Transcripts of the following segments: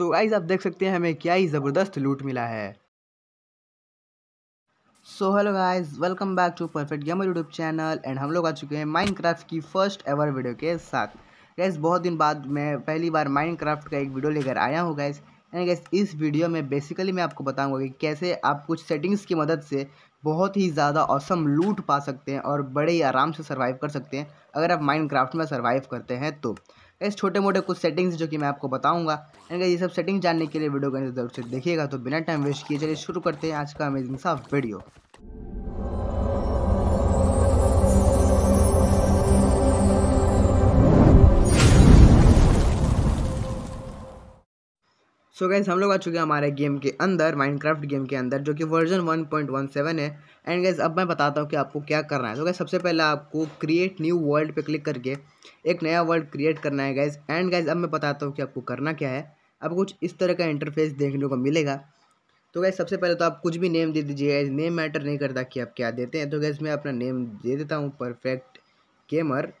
तो गाइज आप देख सकते हैं हमें क्या ही ज़बरदस्त लूट मिला है so hello guys welcome back to Perfect Gamer YouTube channel and हम लोग आ चुके हैं माइनक्राफ्ट की फर्स्ट एवर वीडियो के साथ गैस बहुत दिन बाद मैं पहली बार माइनक्राफ्ट का एक वीडियो लेकर आया हूँ गैस एंड गैस इस वीडियो में बेसिकली मैं आपको बताऊंगा कि कैसे आप कुछ सेटिंग्स की मदद से बहुत ही ज़्यादा औसम लूट पा सकते हैं और बड़े ही आराम से सर्वाइव कर सकते हैं अगर आप माइंड में सर्वाइव करते हैं तो इस छोटे मोटे कुछ सेटिंग्स जो कि मैं आपको बताऊंगा एंड ये सब सेटिंग जानने के लिए वीडियो को जरूर से देखिएगा तो बिना टाइम वेस्ट किए चलिए शुरू करते हैं आज का अमेजिंग सा वीडियो सो गैस हम लोग आ चुके हैं हमारे गेम के अंदर माइनक्राफ्ट गेम के अंदर जो कि वर्जन 1.17 है एंड गैस अब मैं बताता हूँ कि आपको क्या करना है तो so गैस सबसे पहले आपको क्रिएट न्यू वर्ल्ड पे क्लिक करके एक नया वर्ल्ड क्रिएट करना है गैस एंड गैस अब मैं बताता हूँ कि आपको करना क्या है आपको कुछ इस तरह का इंटरफेस देखने को मिलेगा तो गैस सबसे पहले तो आप कुछ भी नेम दे दीजिए गैस नेम मैटर नहीं करता कि आप क्या देते हैं तो गैस मैं अपना नेम दे देता हूँ परफेक्ट गेमर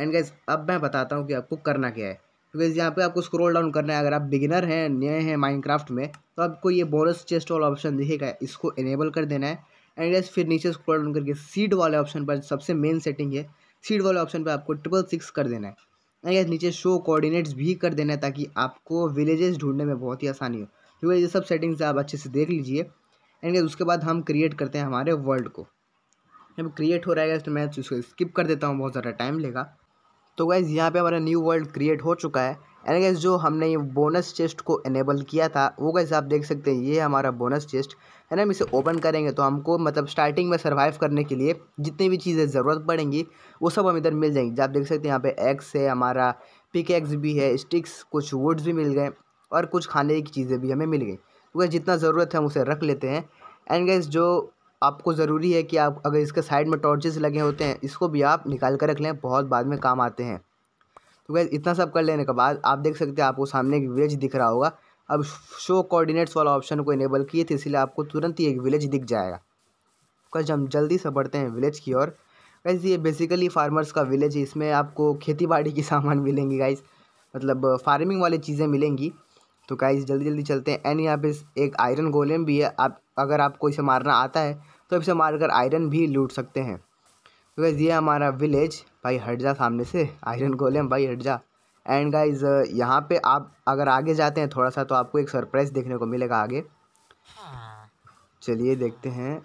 एंड गैस अब मैं बताता हूँ कि आपको करना क्या है तो वैसे यहाँ पे आपको स्क्रॉल डाउन करना है अगर आप बिगिनर हैं नए हैं माइनक्राफ्ट में तो आपको ये बोनस चेस्ट वाला ऑप्शन दिखेगा इसको इनेबल कर देना है एंड यस फिर नीचे स्क्रॉल डाउन करके सीड वाले ऑप्शन पर सबसे मेन सेटिंग है सीड वाले ऑप्शन पर आपको ट्रिपल सिक्स कर देना है एंड यस नीचे शो कोऑर्डिनेट्स भी कर देना है ताकि आपको विलेजेस ढूंढने में बहुत ही आसानी हो क्योंकि तो ये सब सेटिंग्स आप अच्छे से देख लीजिए एंड उसके बाद हम क्रिएट करते हैं हमारे वर्ल्ड को जब क्रिएट हो रहा है तो मैं इसको स्किप कर देता हूँ बहुत ज़्यादा टाइम लेगा तो गैस यहाँ पे हमारा न्यू वर्ल्ड क्रिएट हो चुका है एंड गैस जो हमने ये बोनस चेस्ट को इनेबल किया था वो गैस आप देख सकते हैं ये हमारा बोनस चेस्ट है ना हम इसे ओपन करेंगे तो हमको मतलब स्टार्टिंग में सर्वाइव करने के लिए जितनी भी चीज़ें ज़रूरत पड़ेंगी वो सब हम इधर मिल जाएंगी आप देख सकते हैं यहाँ पर एग्स है हमारा पिक एग्स भी है स्टिक्स कुछ वुड्स भी मिल गए और कुछ खाने की चीज़ें भी हमें मिल गई तो गैस जितना ज़रूरत है हम उसे रख लेते हैं एंड गैस जो आपको ज़रूरी है कि आप अगर इसके साइड में टॉर्चेस लगे होते हैं इसको भी आप निकाल कर रख लें बहुत बाद में काम आते हैं तो गैस इतना सब कर लेने के बाद आप देख सकते हैं आपको सामने एक विलेज दिख रहा होगा अब शो कोऑर्डिनेट्स वाला ऑप्शन को इनेबल किए थे इसलिए आपको तुरंत ही एक विलेज दिख जाएगा कैसे तो हम जल्दी से बढ़ते हैं विलेज की ओर गैस ये बेसिकली फार्मर्स का विलेज है इसमें आपको खेती बाड़ी सामान मिलेंगी गाइज मतलब फार्मिंग वाली चीज़ें मिलेंगी तो गाइस जल्दी जल्दी चलते हैं एंड यहाँ पे एक आयरन गोलेम भी है आप अगर आपको इसे मारना आता है तो इसे मारकर आयरन भी लूट सकते हैं तो गाइज़ ये हमारा विलेज भाई हट जा सामने से आयरन गोलेम भाई हट जा एंड गाइज यहाँ पे आप अगर आगे जाते हैं थोड़ा सा तो आपको एक सरप्राइज़ देखने को मिलेगा आगे चलिए देखते हैं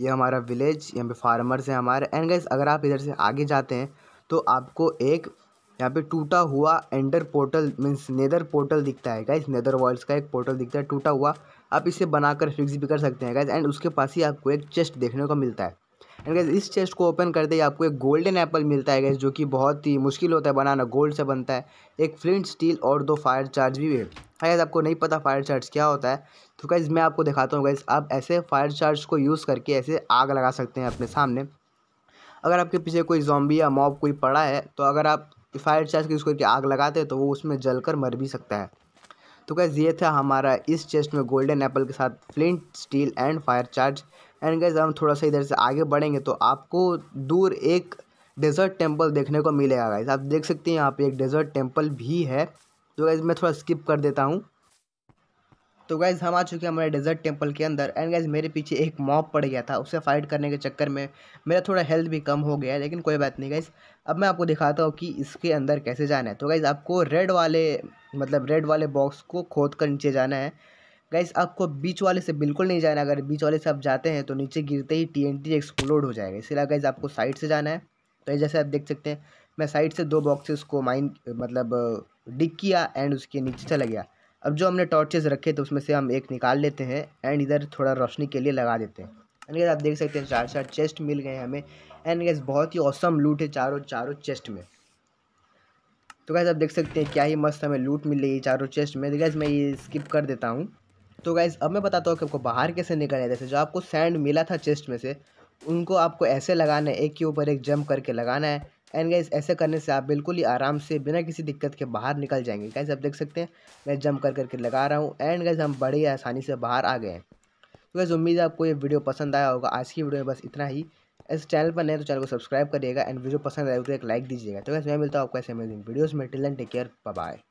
ये हमारा विलेज यहाँ पे फार्मर्स हैं हमारे एंड गाइज अगर आप इधर से आगे जाते हैं तो आपको एक यहाँ पे टूटा हुआ ender portal means nether portal दिखता है गाइज नेदर वर्ल्ड्स का एक पोर्टल दिखता है टूटा हुआ आप इसे बनाकर फिक्स भी कर सकते हैं गाइज एंड उसके पास ही आपको एक चेस्ट देखने को मिलता है एंड गाइज इस चेस्ट को ओपन करते ही आपको एक गोल्डन एप्पल मिलता है गाइज जो कि बहुत ही मुश्किल होता है बनाना गोल्ड से बनता है एक फ्लिंट स्टील और दो फायर चार्ज भी है हाँ गाइज आपको नहीं पता फायर चार्ज क्या होता है तो गाइज मैं आपको दिखाता हूँ गाइज आप ऐसे फायर चार्ज को यूज़ करके ऐसे आग लगा सकते हैं अपने सामने अगर आपके पीछे कोई जॉम्बी या मॉब कोई पड़ा है तो अगर आप फायर चार्ज यूज़ करके आग लगाते हैं तो वो उसमें जल कर मर भी सकता है तो गैस ये था हमारा इस चेस्ट में गोल्डन एप्पल के साथ flint steel and fire charge and guys हम थोड़ा सा इधर से आगे बढ़ेंगे तो आपको दूर एक डेजर्ट टेम्पल देखने को मिलेगा गैस आप देख सकते हैं यहाँ पे एक डेजर्ट टेम्पल भी है तो गैस मैं थोड़ा स्किप कर देता हूँ तो गैज़ हम आ चुके हैं हमारे डेजर्ट टेम्पल के अंदर एंड गैज़ मेरे पीछे एक मॉप पड़ गया था उससे फाइट करने के चक्कर में मेरा थोड़ा हेल्थ भी कम हो गया है लेकिन कोई बात नहीं गाइज़ अब मैं आपको दिखाता हूँ कि इसके अंदर कैसे जाना है तो गैज़ आपको रेड वाले मतलब रेड वाले बॉक्स को खोद कर नीचे जाना है गैस आपको बीच वाले से बिल्कुल नहीं जाना अगर बीच वाले से आप जाते हैं तो नीचे गिरते ही टी एन टी एक्सप्लोड हो जाएगा इसलिए गैज़ आपको साइड से जाना है तो जैसे आप देख सकते हैं मैं साइड से दो बॉक्सेस को माइन मतलब डिग uh, किया एंड उसके नीचे चला गया अब जो हमने टॉर्चेस रखे तो उसमें से हम एक निकाल लेते हैं एंड इधर थोड़ा रोशनी के लिए लगा देते हैं एंड आप देख सकते हैं चार चार चेस्ट मिल गए हमें एंड गैस बहुत ही औसम लूट है चारों चारों चेस्ट में तो गैस आप देख सकते हैं क्या ही मस्त हमें लूट मिल रही है चारों चेस्ट में गैस मैं ये स्किप कर देता हूँ तो गैस अब मैं बताता हूँ कि आपको बाहर कैसे निकलना है जैसे जो आपको सैंड मिला था चेस्ट में से उनको आपको ऐसे लगाना है एक के ऊपर एक जंप करके लगाना है एंड गैस ऐसे करने से आप बिल्कुल ही आराम से बिना किसी दिक्कत के बाहर निकल जाएंगे गैस आप देख सकते हैं मैं जम कर करके लगा रहा हूँ एंड गैस हम बड़े आसानी से बाहर आ गए हैं तो गैस उम्मीद है आपको ये वीडियो पसंद आया होगा आज की वीडियो में बस इतना ही इस चैनल पर नए तो चैनल को सब्सक्राइब करिएगा एंड वीडियो पसंद आए तो एक लाइक दीजिएगा तो गैस मैं मिलता हूँ आपको ऐसे अमेजिंग वीडियोज़ में till end take care bye